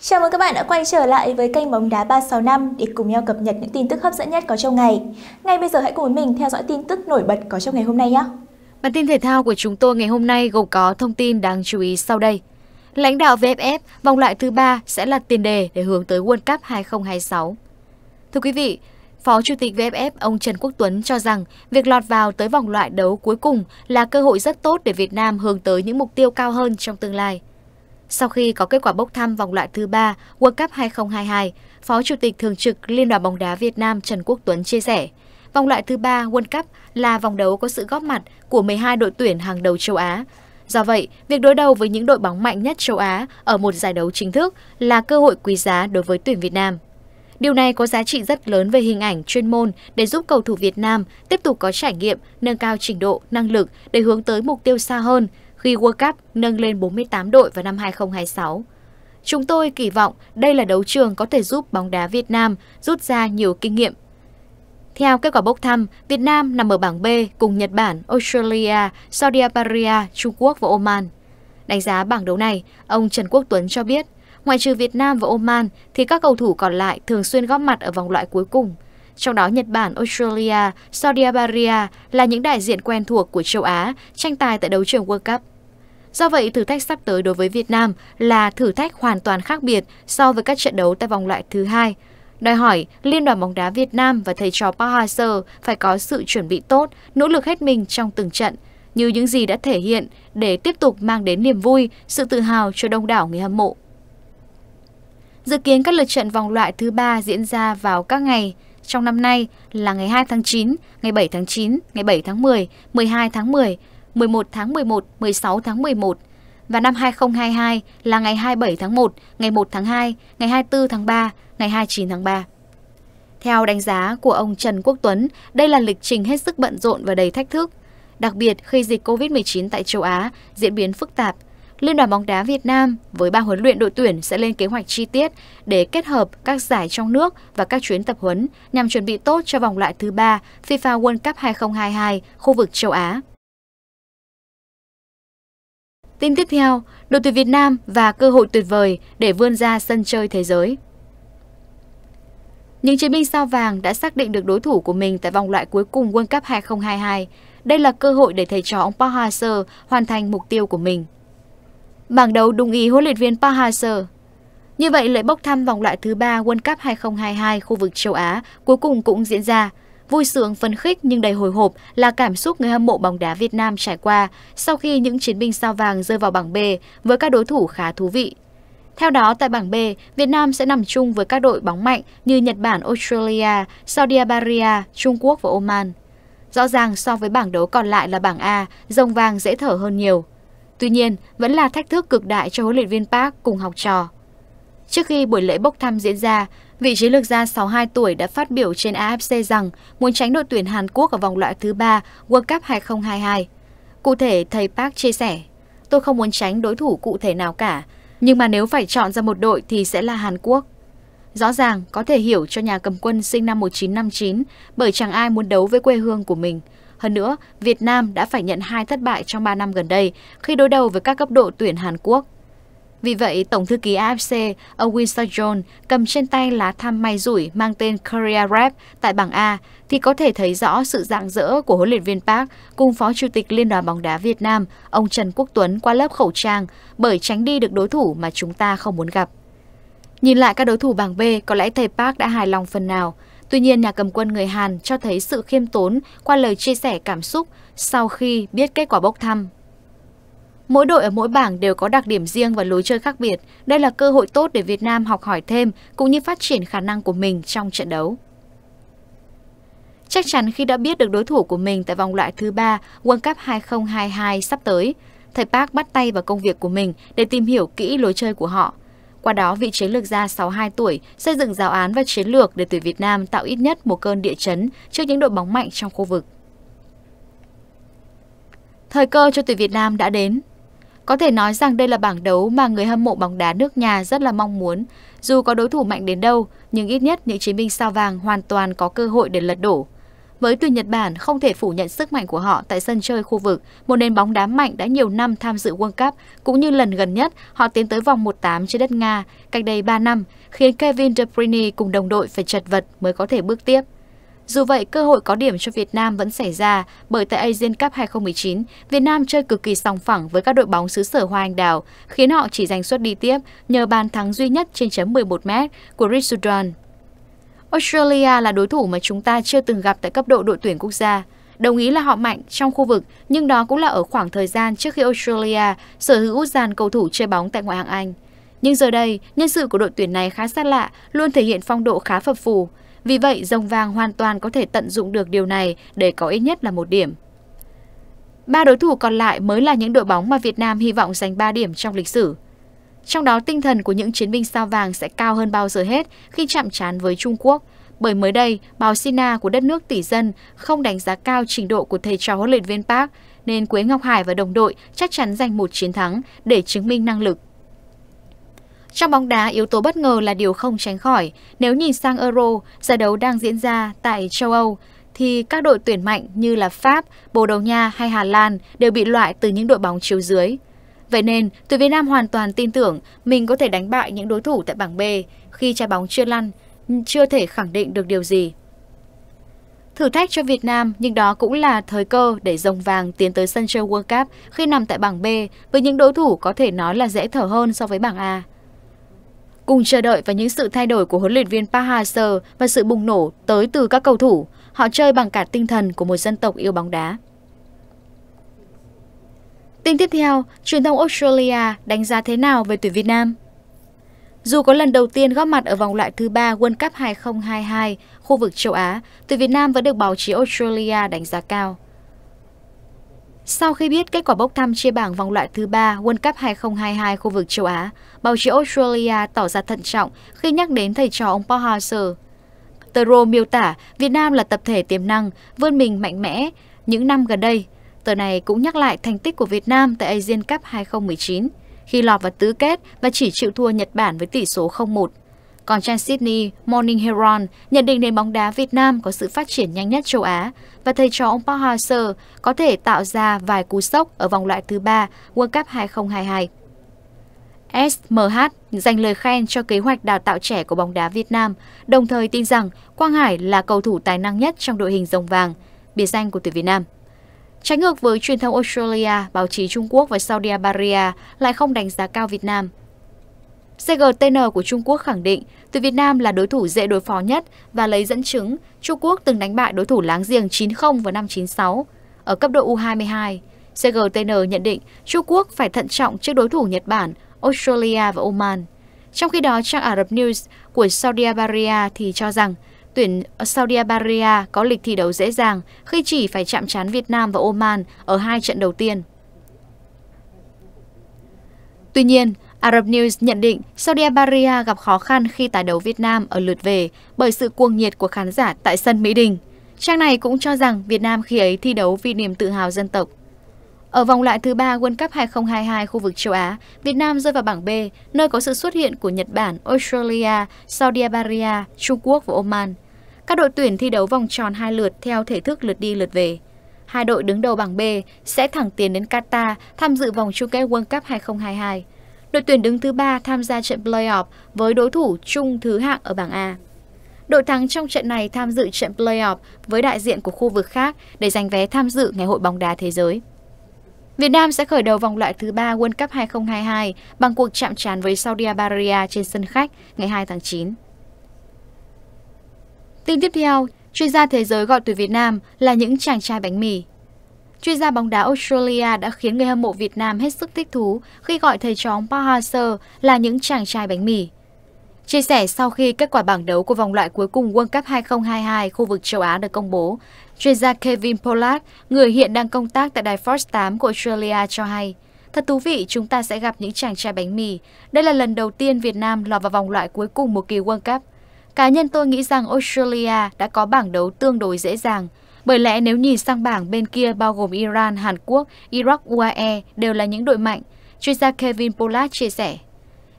Chào mừng các bạn đã quay trở lại với kênh Bóng Đá 365 để cùng nhau cập nhật những tin tức hấp dẫn nhất có trong ngày. Ngay bây giờ hãy cùng với mình theo dõi tin tức nổi bật có trong ngày hôm nay nhé. Bản tin thể thao của chúng tôi ngày hôm nay gồm có thông tin đáng chú ý sau đây. Lãnh đạo VFF vòng loại thứ ba sẽ là tiền đề để hướng tới World Cup 2026. Thưa quý vị, Phó Chủ tịch VFF ông Trần Quốc Tuấn cho rằng việc lọt vào tới vòng loại đấu cuối cùng là cơ hội rất tốt để Việt Nam hướng tới những mục tiêu cao hơn trong tương lai. Sau khi có kết quả bốc thăm vòng loại thứ 3 World Cup 2022, Phó Chủ tịch Thường trực Liên đoàn bóng đá Việt Nam Trần Quốc Tuấn chia sẻ, vòng loại thứ 3 World Cup là vòng đấu có sự góp mặt của 12 đội tuyển hàng đầu châu Á. Do vậy, việc đối đầu với những đội bóng mạnh nhất châu Á ở một giải đấu chính thức là cơ hội quý giá đối với tuyển Việt Nam. Điều này có giá trị rất lớn về hình ảnh chuyên môn để giúp cầu thủ Việt Nam tiếp tục có trải nghiệm, nâng cao trình độ, năng lực để hướng tới mục tiêu xa hơn – khi World Cup nâng lên 48 đội vào năm 2026. Chúng tôi kỳ vọng đây là đấu trường có thể giúp bóng đá Việt Nam rút ra nhiều kinh nghiệm. Theo kết quả bốc thăm, Việt Nam nằm ở bảng B cùng Nhật Bản, Australia, Saudi Arabia, Trung Quốc và Oman. Đánh giá bảng đấu này, ông Trần Quốc Tuấn cho biết, ngoại trừ Việt Nam và Oman thì các cầu thủ còn lại thường xuyên góp mặt ở vòng loại cuối cùng. Trong đó Nhật Bản, Australia, Saudi Arabia là những đại diện quen thuộc của châu Á tranh tài tại đấu trường World Cup. Do vậy, thử thách sắp tới đối với Việt Nam là thử thách hoàn toàn khác biệt so với các trận đấu tại vòng loại thứ hai. Đòi hỏi, Liên đoàn bóng đá Việt Nam và thầy trò Park Hang-seo phải có sự chuẩn bị tốt, nỗ lực hết mình trong từng trận, như những gì đã thể hiện để tiếp tục mang đến niềm vui, sự tự hào cho đông đảo người hâm mộ. Dự kiến các lượt trận vòng loại thứ ba diễn ra vào các ngày trong năm nay là ngày 2 tháng 9, ngày 7 tháng 9, ngày 7 tháng 10, 12 tháng 10, 11 tháng 11, 16 tháng 11 và năm 2022 là ngày 27 tháng 1, ngày 1 tháng 2, ngày 24 tháng 3, ngày 29 tháng 3. Theo đánh giá của ông Trần Quốc Tuấn, đây là lịch trình hết sức bận rộn và đầy thách thức. Đặc biệt khi dịch COVID-19 tại châu Á diễn biến phức tạp, Liên đoàn bóng đá Việt Nam với ban huấn luyện đội tuyển sẽ lên kế hoạch chi tiết để kết hợp các giải trong nước và các chuyến tập huấn nhằm chuẩn bị tốt cho vòng loại thứ ba FIFA World Cup 2022 khu vực châu Á. Tin tiếp theo, đội tuyển Việt Nam và cơ hội tuyệt vời để vươn ra sân chơi thế giới. Những chiến binh sao vàng đã xác định được đối thủ của mình tại vòng loại cuối cùng World Cup 2022. Đây là cơ hội để thầy trò ông Park Hang-seo hoàn thành mục tiêu của mình. Bảng đấu đúng ý huấn luyện viên Park Hang-seo. Như vậy, lễ bốc thăm vòng loại thứ ba World Cup 2022 khu vực châu Á cuối cùng cũng diễn ra. Vui sướng, phấn khích nhưng đầy hồi hộp là cảm xúc người hâm mộ bóng đá Việt Nam trải qua sau khi những chiến binh sao vàng rơi vào bảng B với các đối thủ khá thú vị. Theo đó, tại bảng B, Việt Nam sẽ nằm chung với các đội bóng mạnh như Nhật Bản, Australia, Saudi Arabia, Trung Quốc và Oman. Rõ ràng so với bảng đấu còn lại là bảng A, rồng vàng dễ thở hơn nhiều. Tuy nhiên, vẫn là thách thức cực đại cho huấn luyện viên Park cùng học trò. Trước khi buổi lễ bốc thăm diễn ra, Vị trí lược gia 62 tuổi đã phát biểu trên AFC rằng muốn tránh đội tuyển Hàn Quốc ở vòng loại thứ ba World Cup 2022. Cụ thể, thầy Park chia sẻ, tôi không muốn tránh đối thủ cụ thể nào cả, nhưng mà nếu phải chọn ra một đội thì sẽ là Hàn Quốc. Rõ ràng có thể hiểu cho nhà cầm quân sinh năm 1959 bởi chẳng ai muốn đấu với quê hương của mình. Hơn nữa, Việt Nam đã phải nhận hai thất bại trong 3 năm gần đây khi đối đầu với các cấp độ tuyển Hàn Quốc. Vì vậy, Tổng thư ký AFC, ông Winston John cầm trên tay lá thăm may rủi mang tên Korea Rep tại bảng A thì có thể thấy rõ sự dạng dỡ của huấn luyện viên Park cùng Phó Chủ tịch Liên đoàn bóng đá Việt Nam, ông Trần Quốc Tuấn qua lớp khẩu trang bởi tránh đi được đối thủ mà chúng ta không muốn gặp. Nhìn lại các đối thủ bảng B, có lẽ thầy Park đã hài lòng phần nào. Tuy nhiên, nhà cầm quân người Hàn cho thấy sự khiêm tốn qua lời chia sẻ cảm xúc sau khi biết kết quả bốc thăm Mỗi đội ở mỗi bảng đều có đặc điểm riêng và lối chơi khác biệt. Đây là cơ hội tốt để Việt Nam học hỏi thêm cũng như phát triển khả năng của mình trong trận đấu. Chắc chắn khi đã biết được đối thủ của mình tại vòng loại thứ 3 World Cup 2022 sắp tới, thầy Park bắt tay vào công việc của mình để tìm hiểu kỹ lối chơi của họ. Qua đó, vị chiến lược gia 62 tuổi xây dựng giáo án và chiến lược để tuyển Việt Nam tạo ít nhất một cơn địa chấn trước những đội bóng mạnh trong khu vực. Thời cơ cho tuyển Việt Nam đã đến. Có thể nói rằng đây là bảng đấu mà người hâm mộ bóng đá nước nhà rất là mong muốn. Dù có đối thủ mạnh đến đâu, nhưng ít nhất những chiến binh sao vàng hoàn toàn có cơ hội để lật đổ. Với tuyển Nhật Bản không thể phủ nhận sức mạnh của họ tại sân chơi khu vực, một nền bóng đá mạnh đã nhiều năm tham dự World Cup, cũng như lần gần nhất họ tiến tới vòng 1-8 trên đất Nga cách đây 3 năm, khiến Kevin De Bruyne cùng đồng đội phải chật vật mới có thể bước tiếp. Dù vậy, cơ hội có điểm cho Việt Nam vẫn xảy ra bởi tại Asian Cup 2019, Việt Nam chơi cực kỳ sòng phẳng với các đội bóng xứ sở Hoa Anh Đào, khiến họ chỉ giành suất đi tiếp nhờ bàn thắng duy nhất trên chấm 11m của Richardson. Australia là đối thủ mà chúng ta chưa từng gặp tại cấp độ đội tuyển quốc gia. Đồng ý là họ mạnh trong khu vực, nhưng đó cũng là ở khoảng thời gian trước khi Australia sở hữu dàn cầu thủ chơi bóng tại ngoại hạng Anh. Nhưng giờ đây, nhân sự của đội tuyển này khá xa lạ, luôn thể hiện phong độ khá phập phù. Vì vậy, rồng vàng hoàn toàn có thể tận dụng được điều này để có ít nhất là một điểm. Ba đối thủ còn lại mới là những đội bóng mà Việt Nam hy vọng giành 3 điểm trong lịch sử. Trong đó tinh thần của những chiến binh sao vàng sẽ cao hơn bao giờ hết khi chạm trán với Trung Quốc, bởi mới đây, báo Sina của đất nước tỷ dân không đánh giá cao trình độ của thầy trò huấn luyện viên Park, nên Quế Ngọc Hải và đồng đội chắc chắn giành một chiến thắng để chứng minh năng lực. Trong bóng đá, yếu tố bất ngờ là điều không tránh khỏi. Nếu nhìn sang Euro, giải đấu đang diễn ra tại châu Âu, thì các đội tuyển mạnh như là Pháp, Bồ Đào Nha hay Hà Lan đều bị loại từ những đội bóng chiếu dưới. Vậy nên, tuyển Việt Nam hoàn toàn tin tưởng mình có thể đánh bại những đối thủ tại bảng B khi trái bóng chưa lăn, chưa thể khẳng định được điều gì. Thử thách cho Việt Nam, nhưng đó cũng là thời cơ để rồng vàng tiến tới sân chơi World Cup khi nằm tại bảng B với những đối thủ có thể nói là dễ thở hơn so với bảng A. Cùng chờ đợi vào những sự thay đổi của huấn luyện viên Park Hang-seo và sự bùng nổ tới từ các cầu thủ, họ chơi bằng cả tinh thần của một dân tộc yêu bóng đá. Tin tiếp theo, truyền thông Australia đánh giá thế nào về tuyển Việt Nam? Dù có lần đầu tiên góp mặt ở vòng loại thứ ba World Cup 2022 khu vực châu Á, tuyển Việt Nam vẫn được báo chí Australia đánh giá cao. Sau khi biết kết quả bốc thăm chia bảng vòng loại thứ ba World Cup 2022 khu vực châu Á, báo chí Australia tỏ ra thận trọng khi nhắc đến thầy trò ông Paul Hauser. Tờ Rô miêu tả Việt Nam là tập thể tiềm năng, vươn mình mạnh mẽ. Những năm gần đây, tờ này cũng nhắc lại thành tích của Việt Nam tại Asian Cup 2019 khi lọt vào tứ kết và chỉ chịu thua Nhật Bản với tỷ số 0-1. Còn trang Sydney Morning Herald nhận định nền bóng đá Việt Nam có sự phát triển nhanh nhất châu Á và thầy trò ông Park Hang-seo có thể tạo ra vài cú sốc ở vòng loại thứ ba World Cup 2022. SMH dành lời khen cho kế hoạch đào tạo trẻ của bóng đá Việt Nam, đồng thời tin rằng Quang Hải là cầu thủ tài năng nhất trong đội hình rồng vàng, biệt danh của tuyển Việt Nam. Trái ngược với truyền thông Australia, báo chí Trung Quốc và Saudi Arabia lại không đánh giá cao Việt Nam cgtn của Trung Quốc khẳng định, từ Việt Nam là đối thủ dễ đối phó nhất và lấy dẫn chứng Trung Quốc từng đánh bại đối thủ láng giềng 90 vào năm 96 ở cấp độ U22. CGTN nhận định Trung Quốc phải thận trọng trước đối thủ Nhật Bản, Australia và Oman. Trong khi đó, trang Ả Rập News của Saudi Arabia thì cho rằng tuyển Saudi Arabia có lịch thi đấu dễ dàng khi chỉ phải chạm trán Việt Nam và Oman ở hai trận đầu tiên. Tuy nhiên, Arab News nhận định Saudi Arabia gặp khó khăn khi tái đấu Việt Nam ở lượt về bởi sự cuồng nhiệt của khán giả tại sân Mỹ Đình. Trang này cũng cho rằng Việt Nam khi ấy thi đấu vì niềm tự hào dân tộc. Ở vòng loại thứ ba World Cup 2022 khu vực châu Á, Việt Nam rơi vào bảng B, nơi có sự xuất hiện của Nhật Bản, Australia, Saudi Arabia, Trung Quốc và Oman. Các đội tuyển thi đấu vòng tròn hai lượt theo thể thức lượt đi lượt về. Hai đội đứng đầu bảng B sẽ thẳng tiến đến Qatar tham dự vòng chung kết World Cup 2022. Đội tuyển đứng thứ 3 tham gia trận playoff với đối thủ chung thứ hạng ở bảng A. Đội thắng trong trận này tham dự trận playoff với đại diện của khu vực khác để giành vé tham dự Ngày hội bóng đá thế giới. Việt Nam sẽ khởi đầu vòng loại thứ 3 World Cup 2022 bằng cuộc chạm trán với Saudi Arabia trên sân khách ngày 2 tháng 9. Tin tiếp theo, chuyên gia thế giới gọi tuyển Việt Nam là những chàng trai bánh mì. Chuyên gia bóng đá Australia đã khiến người hâm mộ Việt Nam hết sức thích thú khi gọi thầy chóng Parhaser là những chàng trai bánh mì. Chia sẻ sau khi kết quả bảng đấu của vòng loại cuối cùng World Cup 2022 khu vực châu Á được công bố, chuyên gia Kevin Pollard, người hiện đang công tác tại đài Fox 8 của Australia cho hay, Thật thú vị, chúng ta sẽ gặp những chàng trai bánh mì. Đây là lần đầu tiên Việt Nam lọt vào vòng loại cuối cùng một kỳ World Cup. Cá nhân tôi nghĩ rằng Australia đã có bảng đấu tương đối dễ dàng, bởi lẽ nếu nhìn sang bảng bên kia bao gồm Iran, Hàn Quốc, Iraq, UAE đều là những đội mạnh, chuyên gia Kevin Pollard chia sẻ.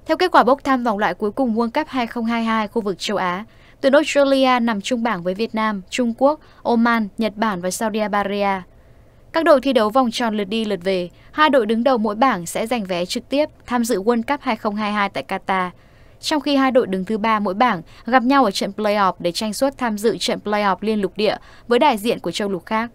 Theo kết quả bốc thăm vòng loại cuối cùng World Cup 2022 khu vực châu Á, tuyển Australia nằm chung bảng với Việt Nam, Trung Quốc, Oman, Nhật Bản và Saudi Arabia. Các đội thi đấu vòng tròn lượt đi lượt về, hai đội đứng đầu mỗi bảng sẽ giành vé trực tiếp tham dự World Cup 2022 tại Qatar – trong khi hai đội đứng thứ ba mỗi bảng gặp nhau ở trận playoff để tranh suất tham dự trận playoff liên lục địa với đại diện của châu lục khác.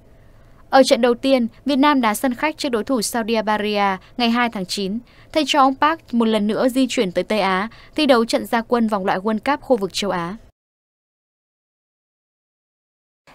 Ở trận đầu tiên, Việt Nam đá sân khách trước đối thủ Saudi Arabia ngày 2 tháng 9. Thầy cho ông Park một lần nữa di chuyển tới Tây Á, thi đấu trận gia quân vòng loại World Cup khu vực châu Á.